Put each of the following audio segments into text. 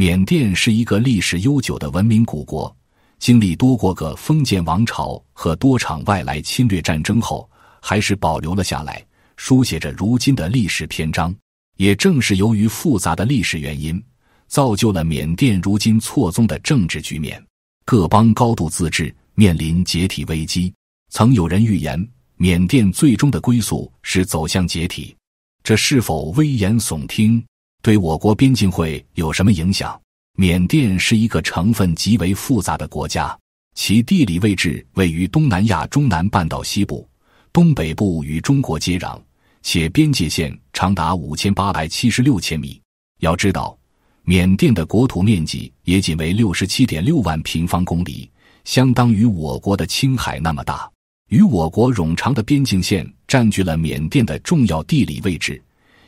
缅甸是一个历史悠久的文明古国，经历多国个封建王朝和多场外来侵略战争后，还是保留了下来，书写着如今的历史篇章。也正是由于复杂的历史原因，造就了缅甸如今错综的政治局面，各邦高度自治，面临解体危机。曾有人预言，缅甸最终的归宿是走向解体，这是否危言耸听？对我国边境会有什么影响？缅甸是一个成分极为复杂的国家，其地理位置位于东南亚中南半岛西部，东北部与中国接壤，且边界线长达五千八百七十六千米。要知道，缅甸的国土面积也仅为六十七点六万平方公里，相当于我国的青海那么大。与我国冗长的边境线占据了缅甸的重要地理位置。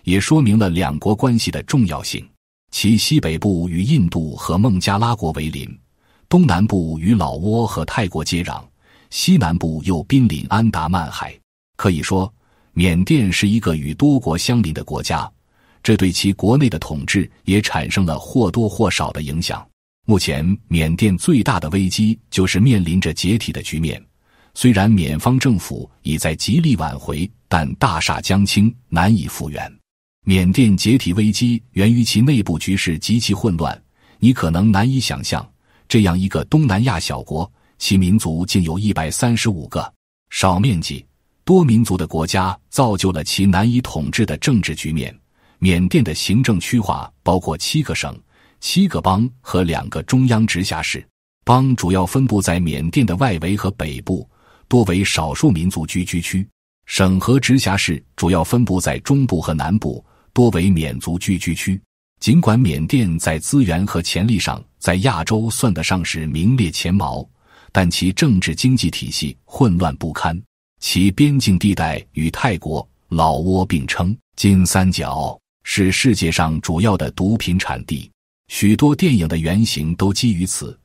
也说明了两国关系的重要性。其西北部与印度和孟加拉国为邻，东南部与老挝和泰国接壤，西南部又濒临安达曼海。可以说，缅甸是一个与多国相邻的国家，这对其国内的统治也产生了或多或少的影响。目前，缅甸最大的危机就是面临着解体的局面。虽然缅方政府已在极力挽回，但大厦将倾，难以复原。缅甸解体危机源于其内部局势极其混乱。你可能难以想象，这样一个东南亚小国，其民族竟有一百三十五个少面积、多民族的国家，造就了其难以统治的政治局面。缅甸的行政区划包括七个省、七个邦和两个中央直辖市。邦主要分布在缅甸的外围和北部，多为少数民族聚居区；省和直辖市主要分布在中部和南部。多为缅族聚居区。尽管缅甸在资源和潜力上在亚洲算得上是名列前茅，但其政治经济体系混乱不堪。其边境地带与泰国、老挝并称“金三角”，是世界上主要的毒品产地。许多电影的原型都基于此，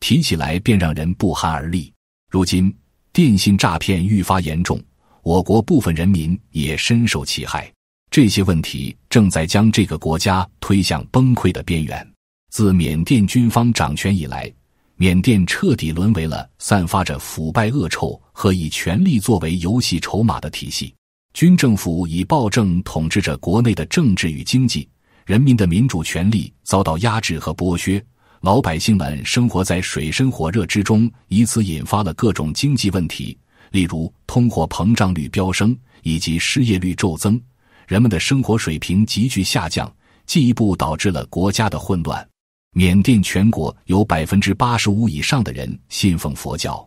提起来便让人不寒而栗。如今电信诈骗愈发严重，我国部分人民也深受其害。这些问题正在将这个国家推向崩溃的边缘。自缅甸军方掌权以来，缅甸彻底沦为了散发着腐败恶臭和以权力作为游戏筹码的体系。军政府以暴政统治着国内的政治与经济，人民的民主权利遭到压制和剥削，老百姓们生活在水深火热之中，以此引发了各种经济问题，例如通货膨胀率飙升以及失业率骤增。人们的生活水平急剧下降，进一步导致了国家的混乱。缅甸全国有百分之八十五以上的人信奉佛教，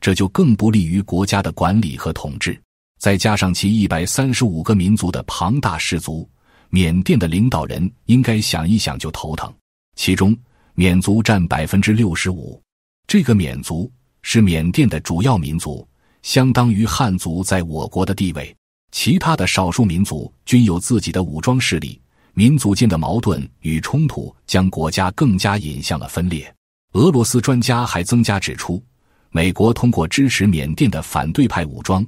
这就更不利于国家的管理和统治。再加上其一百三十五个民族的庞大氏族，缅甸的领导人应该想一想就头疼。其中，缅族占百分之六十五，这个缅族是缅甸的主要民族，相当于汉族在我国的地位。其他的少数民族均有自己的武装势力，民族间的矛盾与冲突将国家更加引向了分裂。俄罗斯专家还增加指出，美国通过支持缅甸的反对派武装，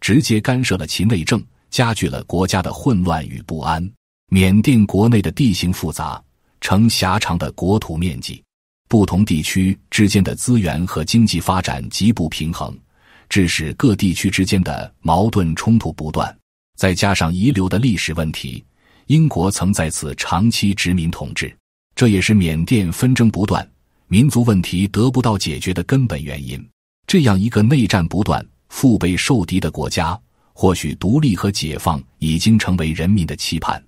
直接干涉了其卫政，加剧了国家的混乱与不安。缅甸国内的地形复杂，呈狭长的国土面积，不同地区之间的资源和经济发展极不平衡。致使各地区之间的矛盾冲突不断，再加上遗留的历史问题，英国曾在此长期殖民统治，这也是缅甸纷争不断、民族问题得不到解决的根本原因。这样一个内战不断、腹背受敌的国家，或许独立和解放已经成为人民的期盼。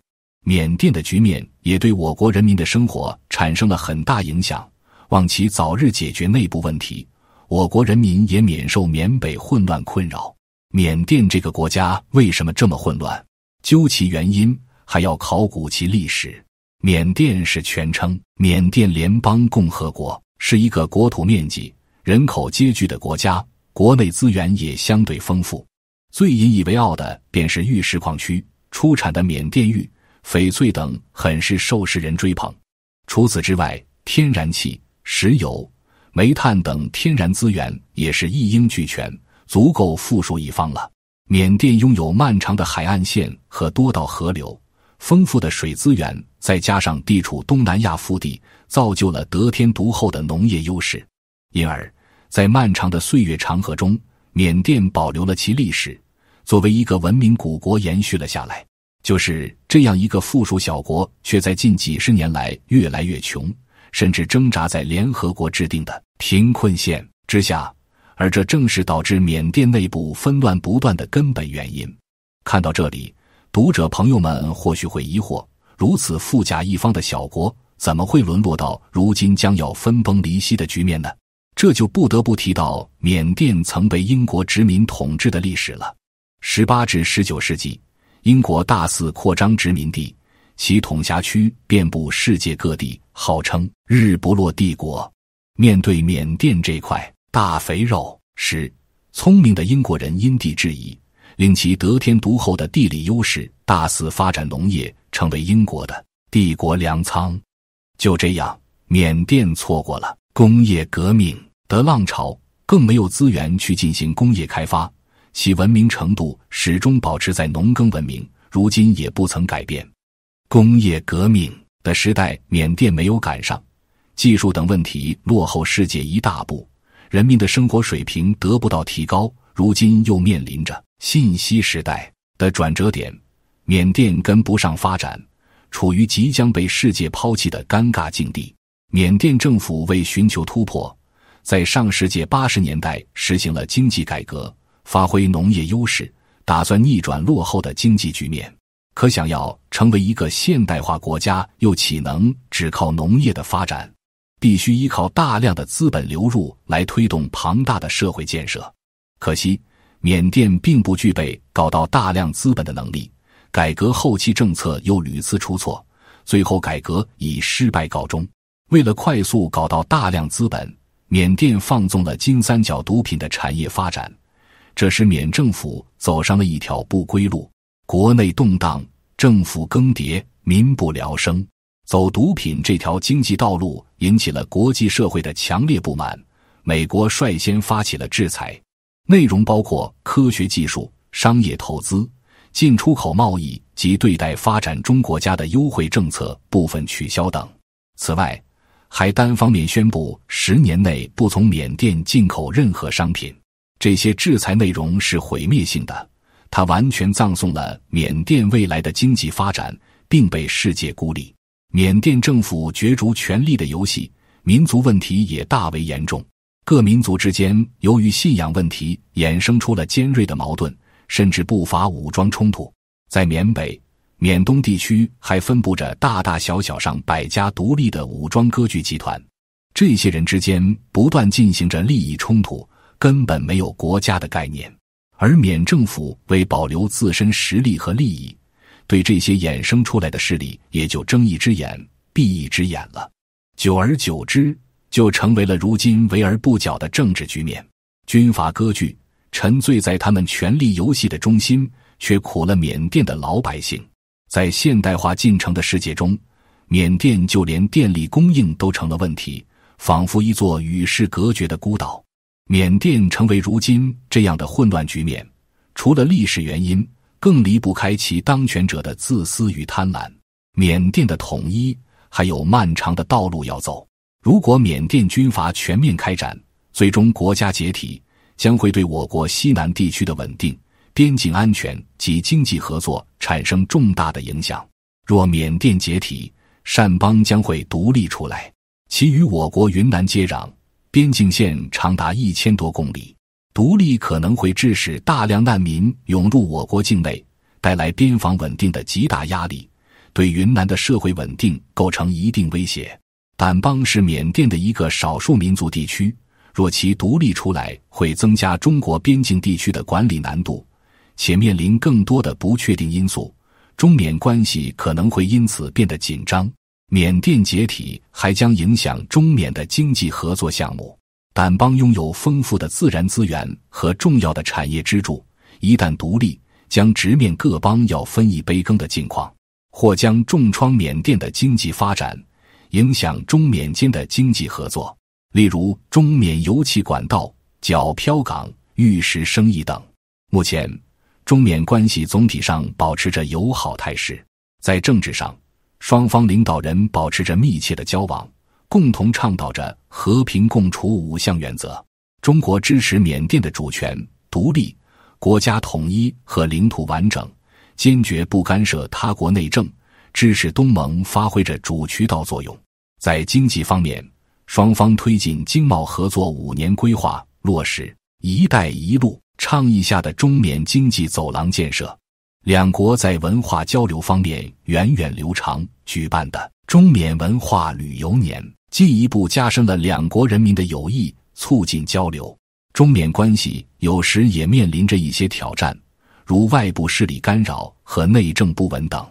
缅甸的局面也对我国人民的生活产生了很大影响，望其早日解决内部问题。我国人民也免受缅北混乱困扰。缅甸这个国家为什么这么混乱？究其原因，还要考古其历史。缅甸是全称缅甸联邦共和国，是一个国土面积、人口皆聚的国家，国内资源也相对丰富。最引以为傲的便是玉石矿区出产的缅甸玉、翡翠等，很是受世人追捧。除此之外，天然气、石油。煤炭等天然资源也是一应俱全，足够富庶一方了。缅甸拥有漫长的海岸线和多道河流，丰富的水资源，再加上地处东南亚腹地，造就了得天独厚的农业优势。因而，在漫长的岁月长河中，缅甸保留了其历史，作为一个文明古国延续了下来。就是这样一个富庶小国，却在近几十年来越来越穷。甚至挣扎在联合国制定的贫困线之下，而这正是导致缅甸内部分乱不断的根本原因。看到这里，读者朋友们或许会疑惑：如此富甲一方的小国，怎么会沦落到如今将要分崩离析的局面呢？这就不得不提到缅甸曾被英国殖民统治的历史了。十八至十九世纪，英国大肆扩张殖民地，其统辖区遍布世界各地。号称“日不落帝国”，面对缅甸这块大肥肉，时，聪明的英国人因地制宜，令其得天独厚的地理优势，大肆发展农业，成为英国的帝国粮仓。就这样，缅甸错过了工业革命的浪潮，更没有资源去进行工业开发，其文明程度始终保持在农耕文明，如今也不曾改变。工业革命。的时代，缅甸没有赶上，技术等问题落后世界一大步，人民的生活水平得不到提高。如今又面临着信息时代的转折点，缅甸跟不上发展，处于即将被世界抛弃的尴尬境地。缅甸政府为寻求突破，在上世纪八十年代实行了经济改革，发挥农业优势，打算逆转落后的经济局面。可想要成为一个现代化国家，又岂能只靠农业的发展？必须依靠大量的资本流入来推动庞大的社会建设。可惜，缅甸并不具备搞到大量资本的能力，改革后期政策又屡次出错，最后改革以失败告终。为了快速搞到大量资本，缅甸放纵了金三角毒品的产业发展，这使缅政府走上了一条不归路。国内动荡，政府更迭，民不聊生。走毒品这条经济道路引起了国际社会的强烈不满。美国率先发起了制裁，内容包括科学技术、商业投资、进出口贸易及对待发展中国家的优惠政策部分取消等。此外，还单方面宣布十年内不从缅甸进口任何商品。这些制裁内容是毁灭性的。他完全葬送了缅甸未来的经济发展，并被世界孤立。缅甸政府角逐权力的游戏，民族问题也大为严重。各民族之间由于信仰问题，衍生出了尖锐的矛盾，甚至不乏武装冲突。在缅北、缅东地区，还分布着大大小小上百家独立的武装割据集团。这些人之间不断进行着利益冲突，根本没有国家的概念。而缅政府为保留自身实力和利益，对这些衍生出来的势力也就睁一只眼闭一只眼了。久而久之，就成为了如今围而不角的政治局面。军阀割据，沉醉在他们权力游戏的中心，却苦了缅甸的老百姓。在现代化进程的世界中，缅甸就连电力供应都成了问题，仿佛一座与世隔绝的孤岛。缅甸成为如今这样的混乱局面，除了历史原因，更离不开其当权者的自私与贪婪。缅甸的统一还有漫长的道路要走。如果缅甸军阀全面开展，最终国家解体，将会对我国西南地区的稳定、边境安全及经济合作产生重大的影响。若缅甸解体，善邦将会独立出来，其与我国云南接壤。边境线长达一千多公里，独立可能会致使大量难民涌入我国境内，带来边防稳定的极大压力，对云南的社会稳定构成一定威胁。掸邦是缅甸的一个少数民族地区，若其独立出来，会增加中国边境地区的管理难度，且面临更多的不确定因素，中缅关系可能会因此变得紧张。缅甸解体还将影响中缅的经济合作项目。掸邦拥有丰富的自然资源和重要的产业支柱，一旦独立，将直面各邦要分一杯羹的境况，或将重创缅甸的经济发展，影响中缅间的经济合作，例如中缅油气管道、角漂港、玉石生意等。目前，中缅关系总体上保持着友好态势，在政治上。双方领导人保持着密切的交往，共同倡导着和平共处五项原则。中国支持缅甸的主权、独立、国家统一和领土完整，坚决不干涉他国内政，支持东盟发挥着主渠道作用。在经济方面，双方推进经贸合作五年规划落实“一带一路”倡议下的中缅经济走廊建设。两国在文化交流方面源远流长，举办的中缅文化旅游年进一步加深了两国人民的友谊，促进交流。中缅关系有时也面临着一些挑战，如外部势力干扰和内政不稳等。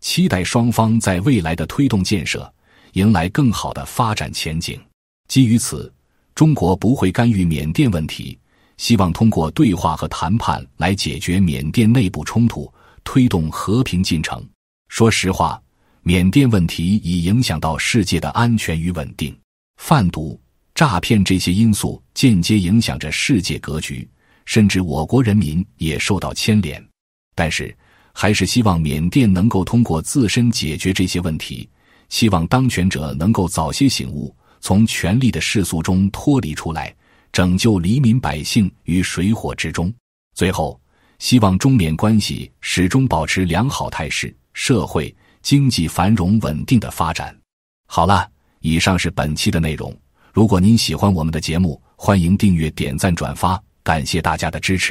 期待双方在未来的推动建设，迎来更好的发展前景。基于此，中国不会干预缅甸问题。希望通过对话和谈判来解决缅甸内部冲突，推动和平进程。说实话，缅甸问题已影响到世界的安全与稳定，贩毒、诈骗这些因素间接影响着世界格局，甚至我国人民也受到牵连。但是，还是希望缅甸能够通过自身解决这些问题。希望当权者能够早些醒悟，从权力的世俗中脱离出来。拯救黎民百姓于水火之中。最后，希望中缅关系始终保持良好态势，社会经济繁荣稳定的发展。好了，以上是本期的内容。如果您喜欢我们的节目，欢迎订阅、点赞、转发，感谢大家的支持。